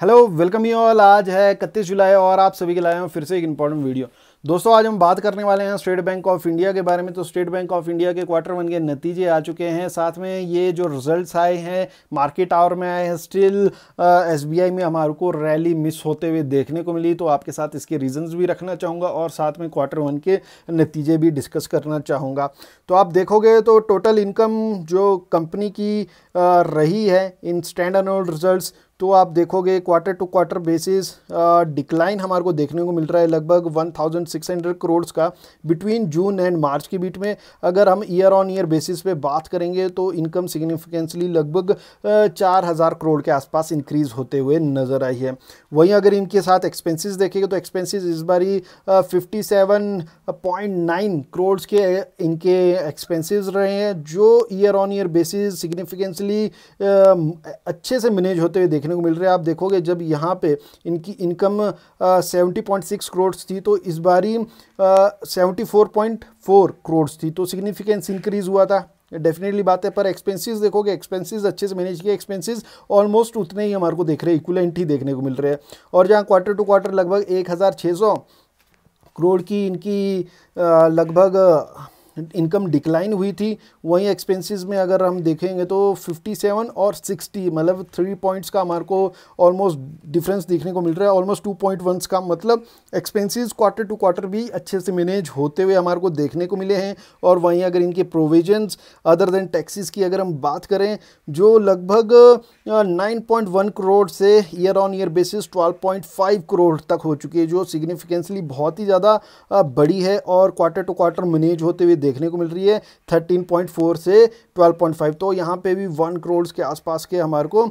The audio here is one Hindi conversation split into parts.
हेलो वेलकम यू ऑल आज है इकतीस जुलाई और आप सभी के लाए हैं फिर से एक इंपॉर्टेंट वीडियो दोस्तों आज हम बात करने वाले हैं स्टेट बैंक ऑफ इंडिया के बारे में तो स्टेट बैंक ऑफ इंडिया के क्वार्टर वन के नतीजे आ चुके हैं साथ में ये जो रिजल्ट्स आए हैं मार्केट आवर में आए हैं स्टिल एस में हमारे को रैली मिस होते हुए देखने को मिली तो आपके साथ इसके रीजन्स भी रखना चाहूँगा और साथ में क्वार्टर वन के नतीजे भी डिस्कस करना चाहूँगा तो आप देखोगे तो टोटल इनकम जो कंपनी की रही है इन स्टैंडर्ड रिजल्ट तो आप देखोगे quarter to quarter basis decline हमारे को देखने को मिल रहा है लगभग 1600 करोड़ का बिटवीन जून एंड मार्च के बीच में अगर हम ईयर ऑन ईयर बेसिस पे बात करेंगे तो इनकम सिग्निफिकेंसली लगभग चार हज़ार करोड़ के आसपास इंक्रीज होते हुए नज़र आई है वहीं अगर इनके साथ एक्सपेंसिस देखेंगे तो एक्सपेंसिस इस बारी फिफ्टी करोड़ के इनके एक्सपेंसिस रहे हैं जो year on year basis significantly अच्छे से मैनेज होते हुए देखने को मिल रहे हैं आप देखोगे जब यहाँ पे इनकी income seventy point six crore थी तो इस बारी seventy four point four crore थी तो सिग्निफिकेंस इंक्रीज़ हुआ था डेफिनेटली बात है पर एक्सपेंसेस देखोगे एक्सपेंसेस अच्छे से मैनेज किए एक्सपेंसेस ऑलमोस्ट उतने ही हमारे को देख रहे हैं इक्वलेंट ही देखने को मिल रहे हैं और जहाँ क्वार्टर टू क्वार्टर लगभग एक हज़ार सौ करोड़ की इनकी लगभग इनकम डिक्लाइन हुई थी वहीं एक्सपेंसेस में अगर हम देखेंगे तो 57 और 60 मतलब थ्री पॉइंट्स का हमारे को ऑलमोस्ट डिफरेंस देखने को मिल रहा है ऑलमोस्ट टू पॉइंट वंस का मतलब एक्सपेंसेस क्वार्टर टू क्वार्टर भी अच्छे से मैनेज होते हुए हमारे को देखने को मिले हैं और वहीं अगर इनके प्रोविजन्स अदर देन टैक्सीज की अगर हम बात करें जो लगभग नाइन करोड़ से year on year basis twelve crore तक हो चुकी है जो सिग्निफिकेंसली बहुत ही ज़्यादा बड़ी है और क्वार्टर टू क्वार्टर मैनेज होते हुए देखने को मिल रही है 13.4 से 12.5 तो यहाँ पे भी वन करोड़ के आसपास के हमारे को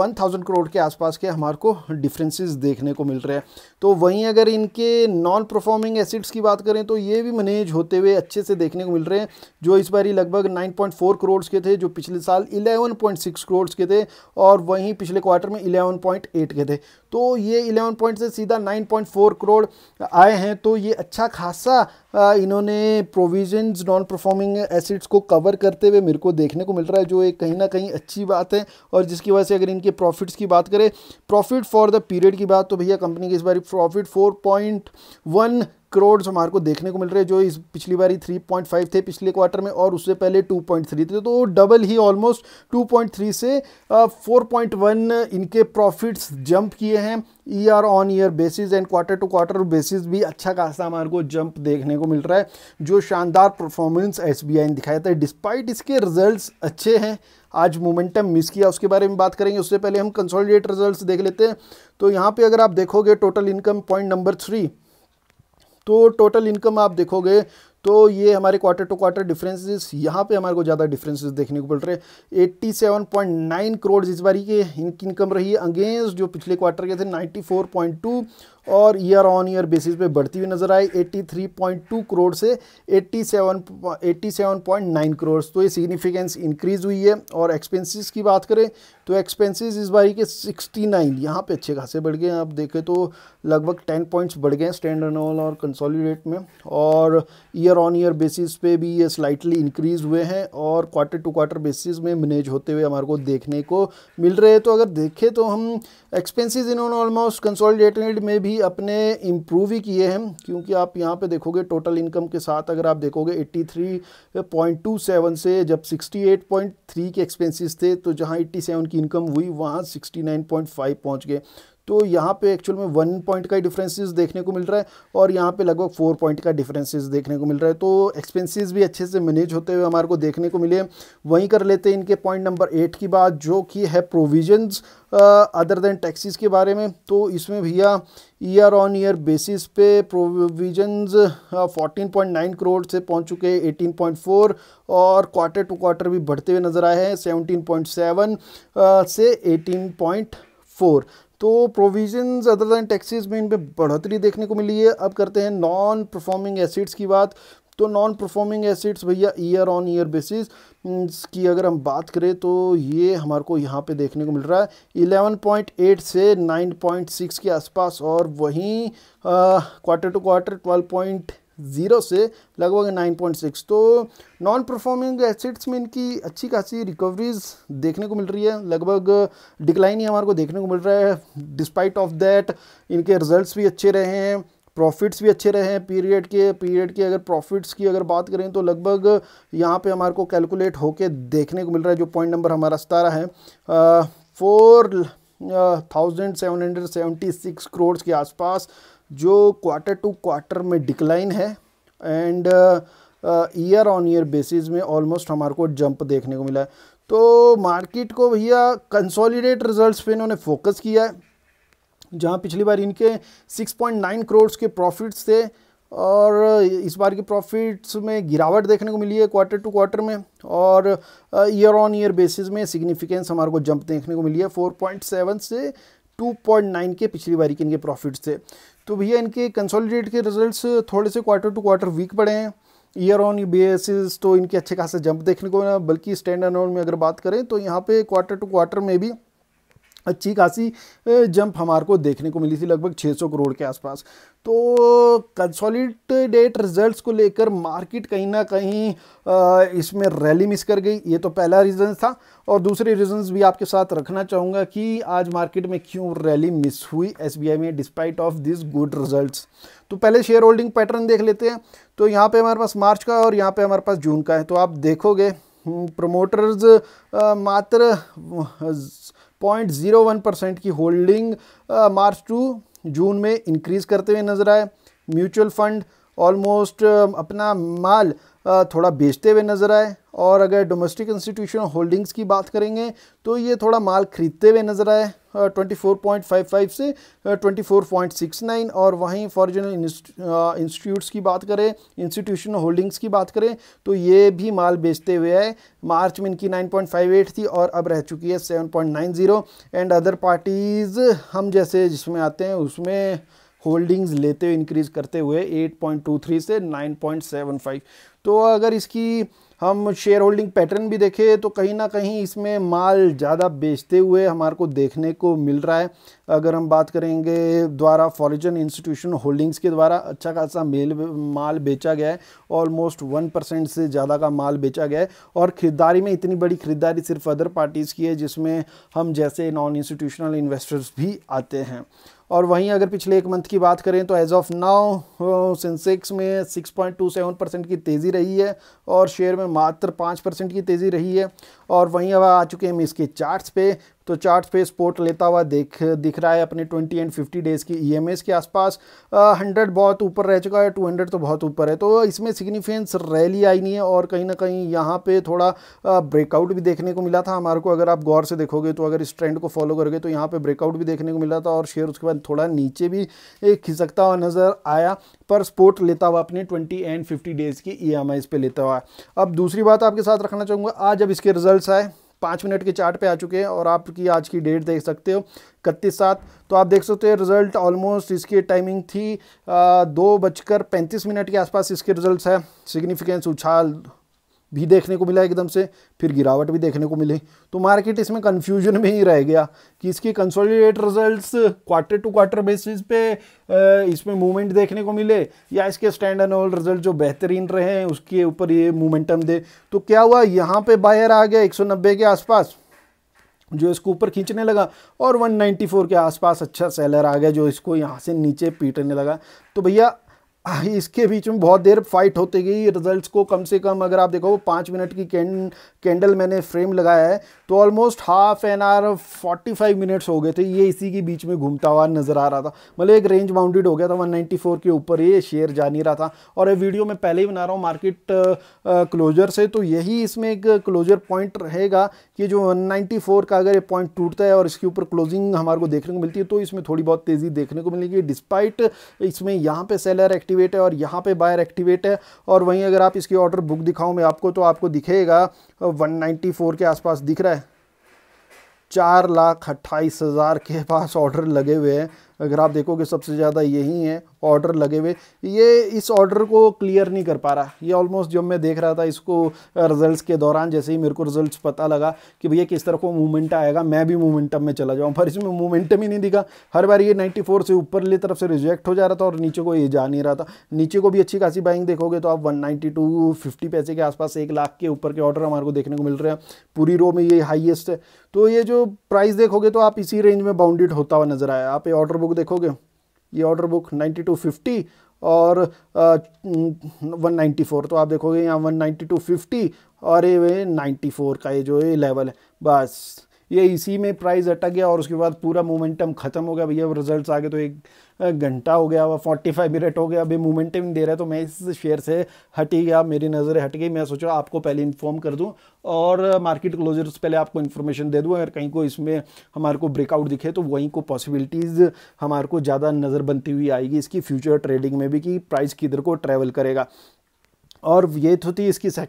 वन थाउजेंड करोड़ के आसपास के हमारे को डिफरेंसेस देखने को मिल रहे हैं तो वहीं अगर इनके नॉन परफॉर्मिंग एसिड्स की बात करें तो ये भी मैनेज होते हुए अच्छे से देखने को मिल रहे हैं जो इस बार लगभग 9.4 करोड़ के थे जो पिछले साल 11.6 करोड़ के थे और वहीं पिछले क्वार्टर में 11.8 के थे तो ये 11 पॉइंट से सीधा 9.4 करोड़ आए हैं तो ये अच्छा खासा इन्होंने प्रोविजंस नॉन परफॉर्मिंग एसिड्स को कवर करते हुए मेरे को देखने को मिल रहा है जो एक कहीं ना कहीं अच्छी बात है और जिसकी वजह से अगर इनके प्रॉफिट्स की बात करें प्रॉफिट फॉर द पीरियड की बात तो भैया कंपनी की इस बार प्रॉफिट फोर करोड़ हमारे को देखने को मिल रहे हैं जो इस पिछली बारी 3.5 थे पिछले क्वार्टर में और उससे पहले 2.3 थे तो डबल ही ऑलमोस्ट 2.3 से 4.1 इनके प्रॉफिट्स जंप किए हैं year on year basis and quarter to quarter basis भी अच्छा खासा हमारे को जंप देखने को मिल रहा है जो शानदार परफॉर्मेंस एस ने दिखाया था डिस्पाइट इसके रिजल्ट अच्छे हैं आज मोमेंटम मिस किया उसके बारे में बात करेंगे उससे पहले हम कंसोलिडेट रिजल्ट देख लेते हैं तो यहाँ पर अगर आप देखोगे total income point number three तो टोटल इनकम आप देखोगे तो ये हमारे क्वार्टर टू क्वार्टर डिफरेंसेस यहाँ पे हमारे को ज़्यादा डिफरेंसेस देखने को मिल रहे eighty seven point nine crore इस बारी के इनकी इनकम रही है अगेंस्ट जो पिछले क्वार्टर के थे नाइन्टी फोर पॉइंट टू और ईयर ऑन ईयर बेसिस पे बढ़ती हुई नजर आई 83.2 करोड़ से 87 87.9 करोड़ तो ये सिग्निफिकेंस इंक्रीज हुई है और एक्सपेंसेस की बात करें तो एक्सपेंसेस इस बारी के 69 यहाँ पर अच्छे खासे बढ़ गए हैं आप देखें तो लगभग 10 पॉइंट्स बढ़ गए हैं स्टैंड ऑल और कंसोलिडेट में और ईयर ऑन ईयर बेसिस पे भी ये स्लाइटली इंक्रीज हुए हैं और क्वार्टर टू क्वार्टर बेसिस में मैनेज होते हुए हमारे को देखने को मिल रहे हैं तो अगर देखें तो हम एक्सपेंसिस इन्होंने ऑलमोस्ट कंसोलिडेटेड में भी भी अपने इम्प्रूव ही किए हैं क्योंकि आप यहाँ पे देखोगे टोटल इनकम के साथ अगर आप देखोगे 83.27 से जब 68.3 के एक्सपेंसेस थे तो जहाँ 87 की इनकम हुई वहाँ 69.5 पहुँच गए तो यहाँ पे एक्चुअल में वन पॉइंट का डिफरेंसेस देखने को मिल रहा है और यहाँ पे लगभग फोर पॉइंट का डिफरेंसेस देखने को मिल रहा है तो एक्सपेंसेस भी अच्छे से मैनेज होते हुए हमारे को देखने को मिले वहीं कर लेते हैं इनके पॉइंट नंबर एट की बात जो कि है प्रोविजंस अदर देन टैक्सीज के बारे में तो इसमें भैया ईयर ऑन ईयर बेसिस पे प्रोविजंस फोर्टीन करोड़ से पहुँच चुके हैं और क्वार्टर टू क्वार्टर भी बढ़ते हुए नज़र आए हैं सेवनटीन से एटीन तो प्रोविजंस अदर दैन टैक्सेस में इन पर बढ़ोतरी देखने को मिली है अब करते हैं नॉन परफॉर्मिंग एसिड्स की बात तो नॉन परफॉर्मिंग एसिड्स भैया ईयर ऑन ईयर बेसिस की अगर हम बात करें तो ये हमारे को यहाँ पे देखने को मिल रहा है 11.8 से 9.6 के आसपास और वहीं क्वार्टर टू क्वार्टर 12. ज़ीरो से लगभग नाइन पॉइंट सिक्स तो नॉन परफॉर्मिंग एसिड्स में इनकी अच्छी खासी रिकवरीज देखने को मिल रही है लगभग डिक्लाइन ही हमारे को देखने को मिल रहा है डिस्पाइट ऑफ दैट इनके रिजल्ट्स भी अच्छे रहे हैं प्रॉफिट्स भी अच्छे रहे हैं पीरियड के पीरियड के अगर प्रॉफिट्स की अगर बात करें तो लगभग यहाँ पे हमारे को कैलकुलेट होके देखने को मिल रहा है जो पॉइंट नंबर हमारा सतारा है four thousand seven hundred seventy six crore के आसपास जो क्वार्टर टू क्वार्टर में डिक्लाइन है and year on year basis में ऑलमोस्ट हमारे को जंप देखने को मिला है तो मार्केट को भैया कंसोलिडेट रिजल्ट्स पे इन्होंने फोकस किया है जहाँ पिछली बार इनके 6.9 करोड़ के प्रॉफिट्स थे और इस बार के प्रॉफिट्स में गिरावट देखने को मिली है क्वार्टर टू क्वार्टर में और ईयर ऑन ईयर बेसिस में सिग्निफिकेंस हमारे को जंप देखने को मिली है 4.7 से 2.9 के पिछली बारी के इनके प्रॉफिट्स थे तो भैया इनके कंसोलिडेट के रिजल्ट्स थोड़े से क्वार्टर टू क्वार्टर वीक पड़े हैं ईयर ऑन बेसिस तो इनके अच्छे खासे जंप देखने को मिला बल्कि स्टैंड अनोन में अगर बात करें तो यहाँ पे क्वार्टर टू क्वार्टर में भी अच्छी खासी जंप हमारे को देखने को मिली थी लगभग 600 करोड़ के आसपास तो कंसोलिडेट रिजल्ट्स को लेकर मार्केट कहीं ना कहीं इसमें रैली मिस कर गई ये तो पहला रीज़न था और दूसरे रीजन्स भी आपके साथ रखना चाहूँगा कि आज मार्केट में क्यों रैली मिस हुई एसबीआई में despite of this good results तो पहले शेयर होल्डिंग पैटर्न देख लेते हैं तो यहाँ पर हमारे पास मार्च का और यहाँ पर हमारे पास जून का है तो आप देखोगे प्रमोटर्स हम्म, मात्र वन परसेंट की होल्डिंग मार्च टू जून में इंक्रीज़ करते हुए नज़र आए म्यूचुअल फ़ंड ऑलमोस्ट अपना माल थोड़ा बेचते हुए नज़र आए और अगर डोमेस्टिक इंस्टीट्यूशन होल्डिंग्स की बात करेंगे तो ये थोड़ा माल खरीदते हुए नज़र आए 24.55 से 24.69 और वहीं फॉरिजनल इंस्टीट्यूट्स की बात करें इंस्टीट्यूशनल होल्डिंग्स की बात करें तो ये भी माल बेचते हुए है मार्च में इनकी 9.58 थी और अब रह चुकी है 7.90 एंड अदर पार्टीज़ हम जैसे जिसमें आते हैं उसमें होल्डिंग्स लेते हुए इंक्रीज़ करते हुए 8.23 से 9.75 तो अगर इसकी हम शेयर होल्डिंग पैटर्न भी देखें तो कहीं ना कहीं इसमें माल ज़्यादा बेचते हुए हमारे को देखने को मिल रहा है अगर हम बात करेंगे द्वारा फॉरिजन इंस्टीट्यूशन होल्डिंग्स के द्वारा अच्छा खासा मेल माल बेचा गया है ऑलमोस्ट वन परसेंट से ज़्यादा का माल बेचा गया है और खरीदारी में इतनी बड़ी खरीदारी सिर्फ अदर पार्टीज़ की है जिसमें हम जैसे नॉन इंस्टीट्यूशनल इन्वेस्टर्स भी आते हैं और वहीं अगर पिछले एक मंथ की बात करें तो एज़ ऑफ नाउ सेंसेक्स में 6.27 परसेंट की तेज़ी रही है और शेयर में मात्र पाँच परसेंट की तेज़ी रही है और वहीं अब आ चुके हैं इसके चार्ट्स पे तो चार्ट पे सपोर्ट लेता हुआ देख दिख रहा है अपने 20 एंड 50 डेज़ की ई e के आसपास हंड्रेड बहुत ऊपर रह चुका है 200 तो बहुत ऊपर है तो इसमें सिग्निफिकेंस रैली आई नहीं है और कहीं ना कहीं यहाँ पे थोड़ा ब्रेकआउट भी देखने को मिला था हमारे को अगर आप गौर से देखोगे तो अगर इस ट्रेंड को फॉलो करोगे तो यहाँ पर ब्रेकआउट भी देखने को मिला था और शेयर उसके बाद थोड़ा नीचे भी खिसकता हुआ नज़र आया पर सपोर्ट लेता हुआ अपने ट्वेंटी एंड फिफ्टी डेज़ की ई e एम लेता हुआ अब दूसरी बात आपके साथ रखना चाहूँगा आज जब इसके रिजल्ट आए पाँच मिनट के चार्ट पे आ चुके हैं और आपकी आज की डेट देख सकते हो इकतीस सात तो आप देख सकते हो रिज़ल्ट ऑलमोस्ट इसकी टाइमिंग थी आ, दो बजकर पैंतीस मिनट के आसपास इसके रिजल्ट है सिग्निफिकेंस उछाल भी देखने को मिला एकदम से फिर गिरावट भी देखने को मिली तो मार्केट इसमें कन्फ्यूजन में ही रह गया कि इसके consolidate results quarter to quarter basis पे इसमें मूवमेंट देखने को मिले या इसके स्टैंड एंड ऑल रिजल्ट जो बेहतरीन रहे हैं उसके ऊपर ये मोमेंटम दे तो क्या हुआ यहाँ पे बाहर आ गया एक के आसपास जो इसको ऊपर खींचने लगा और 194 के आसपास अच्छा सेलर आ गया जो इसको यहाँ से नीचे पीटने लगा तो भैया इसके बीच में बहुत देर फाइट होती गई रिजल्ट्स को कम से कम अगर आप देखो पाँच मिनट की कैंड कैंडल मैंने फ्रेम लगाया है तो almost half an hour forty five minutes हो गए थे ये इसी के बीच में घूमता हुआ नज़र आ रहा था मतलब एक रेंज बाउंडेड हो गया था 194 के ऊपर ये शेयर जा नहीं रहा था और ये वीडियो मैं पहले ही बना रहा हूँ मार्केट क्लोजर से तो यही इसमें एक क्लोजर पॉइंट रहेगा कि जो 194 का अगर ये पॉइंट टूटता है और इसके ऊपर क्लोजिंग हमारे को देखने को मिलती है तो इसमें थोड़ी बहुत तेज़ी देखने को मिलेगी डिस्पाइट इसमें यहाँ पर सेलर एक्टिवेट है और यहाँ पर बायर एक्टिवेट है और वहीं अगर आप इसकी ऑर्डर बुक दिखाऊँ मैं आपको तो आपको दिखेगा 194 के आसपास दिख रहा है चार लाख अट्ठाईस हज़ार के पास ऑर्डर लगे हुए हैं अगर आप देखोगे सबसे ज़्यादा यही है ऑर्डर लगे हुए ये इस ऑर्डर को क्लियर नहीं कर पा रहा ये ऑलमोस्ट जब मैं देख रहा था इसको रिजल्ट्स के दौरान जैसे ही मेरे को रिजल्ट्स पता लगा कि भैया किस तरह को मूवमेंट आएगा मैं भी मोमेंटम में चला जाऊँ पर इसमें मोमेंटम ही नहीं दिखा हर बार ये नाइन्टी से ऊपरली तरफ से रिजेक्ट हो जा रहा था और नीचे को ये जा नहीं रहा था नीचे को भी अच्छी खासी बाइंग देखोगे तो आप वन नाइन्टी पैसे के आसपास एक लाख के ऊपर के ऑर्डर हमारे को देखने को मिल रहे हैं पूरी रो में ये हाइएस्ट है तो ये जो प्राइस देखोगे तो आप इसी रेंज में बाउंडेड होता हुआ नजर आया आप ये ऑर्डर बुक बुक देखोगे ये ऑर्डर बुक 9250 और नाइन्टी फोर तो आप देखोगे यहाँ वन और ये 94 का ये जो ये लेवल है बस ये इसी में प्राइस अटक गया और उसके बाद पूरा मोमेंटम ख़त्म हो गया भैया रिजल्ट्स आ गए तो एक घंटा हो गया फोर्टी फाइव मिनट हो गया अभी मोमेंटम दे रहा है तो मैं इस शेयर से हट ही गया मेरी नज़रें हट गई मैं सोचा आपको पहले इन्फॉर्म कर दूँ और मार्केट क्लोजर से पहले आपको इन्फॉर्मेशन दे दूँ अगर कहीं को इसमें हमारे को ब्रेकआउट दिखे तो वहीं को पॉसिबिलिटीज़ हमारे को ज़्यादा नज़र बनती हुई आएगी इसकी फ्यूचर ट्रेडिंग में भी कि प्राइस किधर को ट्रैवल करेगा और ये तो थी इसकी